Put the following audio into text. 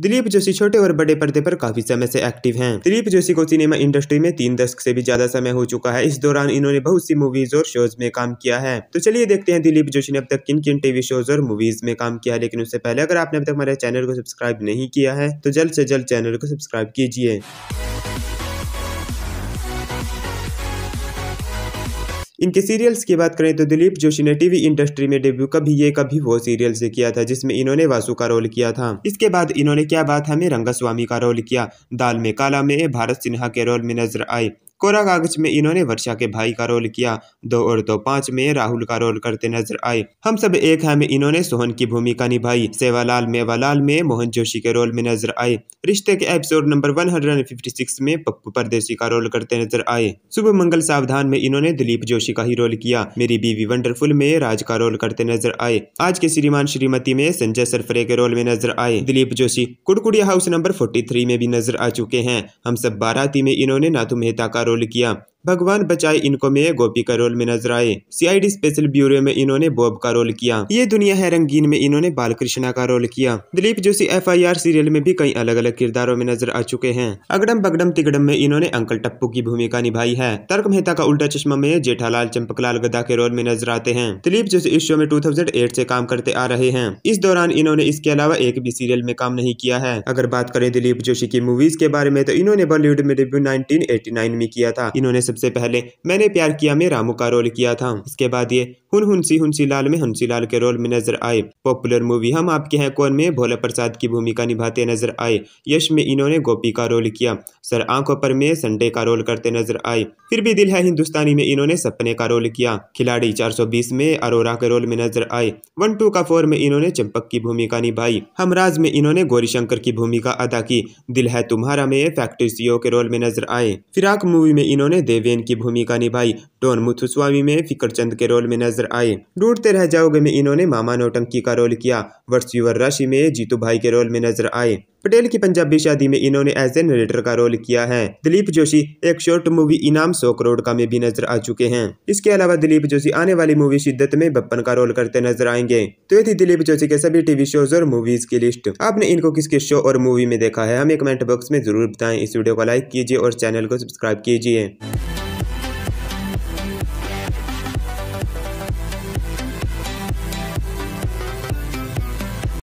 दिलीप जोशी छोटे और बड़े पर्दे पर काफी समय से एक्टिव हैं। दिलीप जोशी को सिनेमा इंडस्ट्री में तीन दशक से भी ज्यादा समय हो चुका है इस दौरान इन्होंने बहुत सी मूवीज और शोज में काम किया है तो चलिए देखते हैं दिलीप जोशी ने अब तक किन किन टीवी शोज और मूवीज में काम किया है लेकिन उससे पहले अगर आपने अब तक हमारे चैनल को सब्सक्राइब नहीं किया है तो जल्द से जल्द चैनल को सब्सक्राइब कीजिए इनके सीरियल्स की बात करें तो दिलीप जोशी ने टीवी इंडस्ट्री में डेब्यू कभी ये कभी वो सीरियल से किया था जिसमें इन्होंने वासु का रोल किया था इसके बाद इन्होंने क्या बात हमें रंगा स्वामी का रोल किया दाल में काला में भारत सिन्हा के रोल में नजर आई कोरा कागज में इन्होंने वर्षा के भाई का रोल किया दो और दो पांच में राहुल का रोल करते नजर आए हम सब एक है में इन्होंने सोहन की भूमिका निभाई सेवालाल मेवालाल में मोहन जोशी के रोल में नजर आए रिश्ते के एपिसोड नंबर 156 में पप्पू परदेशी का रोल करते नजर आए शुभ मंगल सावधान में इन्होंने दिलीप जोशी का ही रोल किया मेरी बीवी वंडरफुल में राज का रोल करते नजर आए आज के श्रीमान श्रीमती में संजय सरफरे के रोल में नजर आए Dilip Joshi Kudkudiya house number forty में भी नजर आ चुके हैं हम सब बाराती में इन्होंने नाथू मेहता का रोल किया भगवान बचाए इनको में गोपी का रोल में नजर आए सीआईडी स्पेशल ब्यूरो में इन्होंने बॉब का रोल किया ये दुनिया है रंगीन में इन्होंने बालकृष्णा का रोल किया दिलीप जोशी एफआईआर सीरियल में भी कई अलग अलग किरदारों में नजर आ चुके हैं अगडम बगडम तिगड़म में इन्होंने अंकल टप्पू की भूमिका निभाई है तर्क मेहता का उल्टा चश्मा में जेठालाल चंपकलाल गदा के रोल में नजर आते हैं दिलीप जोशी इस शो में एट से काम करते आ रहे हैं इस दौरान इन्होंने इसके अलावा एक भी सीरियल में काम नहीं किया है अगर बात करें दिलीप जोशी की मूवीज के बारे में तो इन्होंने बॉलीवुड में डेब्यू नाइन में किया था इन्होंने सबसे पहले मैंने प्यार किया में रामू का रोल किया था इसके बाद ये हुन हुंसी हुंसी लाल में हंसी लाल के रोल में नजर आए पॉपुलर मूवी हम आपके हैं कौन में भोला प्रसाद की भूमिका निभाते नजर आए यश में इन्होंने गोपी का रोल किया सर आंखों पर में संडे का रोल करते नजर आए फिर भी दिल है हिंदुस्तानी में इन्होंने सपने का रोल किया खिलाड़ी 420 में अरोरा के रोल में नजर आए वन टू का फोर में इन्होंने चंपक की भूमिका निभाई हमराज में इन्होंने शंकर की भूमिका अदा की दिल है तुम्हारा में फैक्ट्री सीओ के रोल में नजर आए फिराक मूवी में इन्होंने देवेन की भूमिका निभाई डोन मुथुस्वामी में फिकर चंद के रोल में नजर नजर आए ढूंढते रह जाओगे में इन्होंने मामा नोटंकी का रोल किया वर्ष युवर राशि में जीतू भाई के रोल में नजर आए पटेल की पंजाबी शादी में इन्होंने एज ए नरेटर का रोल किया है दिलीप जोशी एक शॉर्ट मूवी इनाम सौ करोड़ का में भी नजर आ चुके हैं इसके अलावा दिलीप जोशी आने वाली मूवी शिद्दत में बप्पन का रोल करते नजर आएंगे तो ये थी दिलीप जोशी के सभी टीवी शोज और मूवीज की लिस्ट आपने इनको किस किस शो और मूवी में देखा है हमें कमेंट बॉक्स में जरूर बताएं इस वीडियो को लाइक कीजिए और चैनल को सब्सक्राइब कीजिए